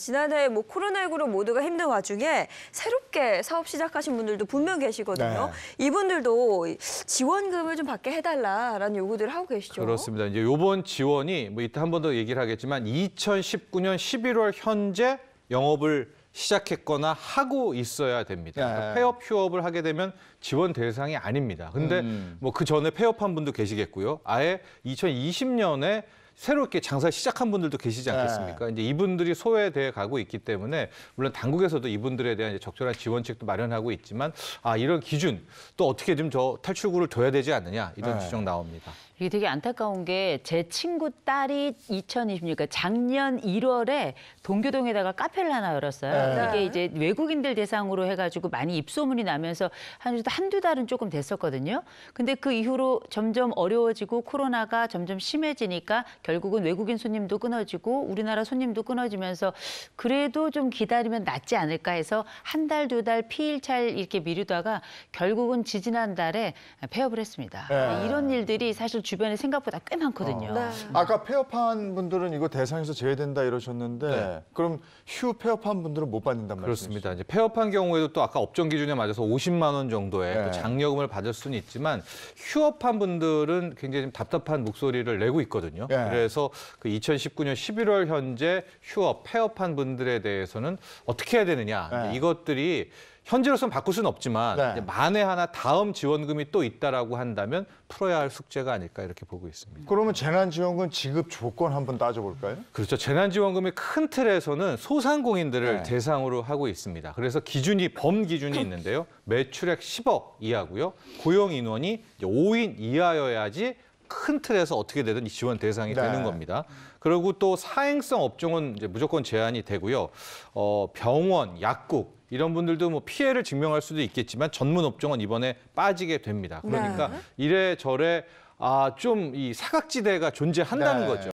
지난해 뭐 코로나19로 모두가 힘든 와중에 새롭게 사업 시작하신 분들도 분명 계시거든요. 네. 이분들도 지원금을 좀 받게 해달라라는 요구들을 하고 계시죠. 그렇습니다. 이제 요번 지원이 뭐 이따 한 번 더 얘기를 하겠지만 2019년 11월 현재 영업을 시작했거나 하고 있어야 됩니다. 네. 그러니까 폐업, 휴업을 하게 되면 지원 대상이 아닙니다. 근데 음. 뭐그 전에 폐업한 분도 계시겠고요. 아예 2020년에 새롭게 장사를 시작한 분들도 계시지 네. 않겠습니까? 네. 이제 이분들이 소외돼 가고 있기 때문에 물론 당국에서도 이분들에 대한 적절한 지원책도 마련하고 있지만 아 이런 기준 또 어떻게 좀 저 탈출구를 둬야 되지 않느냐 이런 네. 주장 나옵니다. 이게 되게 안타까운 게 제 친구 딸이 2026년 그러니까 작년 1월에 동교동에다가 카페를 하나 열었어요. 네. 이게 네. 이제 외국인들 대상으로 해가지고 많이 입소문이 나면서 한 한두 달은 조금 됐었거든요. 근데 그 이후로 점점 어려워지고 코로나가 점점 심해지니까. 결국은 외국인 손님도 끊어지고 우리나라 손님도 끊어지면서 그래도 좀 기다리면 낫지 않을까 해서 한 달, 두 달 피일찰 이렇게 미루다가 결국은 지지난 달에 폐업을 했습니다. 네. 이런 일들이 사실 주변에 생각보다 꽤 많거든요. 어. 네. 아까 폐업한 분들은 이거 대상에서 제외된다 이러셨는데 네. 그럼 휴 폐업한 분들은 못 받는단 말이죠? 그렇습니다. 이제 폐업한 경우에도 또 아까 업종 기준에 맞아서 50만 원 정도의 또 네. 장려금을 받을 수는 있지만 휴업한 분들은 굉장히 답답한 목소리를 내고 있거든요. 그 그래서 그 2019년 11월 현재 휴업, 폐업한 분들에 대해서는 어떻게 해야 되느냐. 네. 이것들이 현재로서는 바꿀 수는 없지만 네. 만에 하나 다음 지원금이 또 있다라고 한다면 풀어야 할 숙제가 아닐까 이렇게 보고 있습니다. 그러면 재난지원금 지급 조건 한번 따져볼까요? 그렇죠. 재난지원금이 큰 틀에서는 소상공인들을 네. 대상으로 하고 있습니다. 그래서 기준이 범 기준이 있는데요. 매출액 10억 이하고요. 고용 인원이 5인 이하여야지 큰 틀에서 어떻게 되든 지원 대상이 네. 되는 겁니다. 그리고 또 사행성 업종은 이제 무조건 제한이 되고요. 어, 병원, 약국, 이런 분들도 뭐 피해를 증명할 수도 있겠지만 전문 업종은 이번에 빠지게 됩니다. 그러니까 네. 이래 저래 아, 좀이 사각지대가 존재한다는 네. 거죠.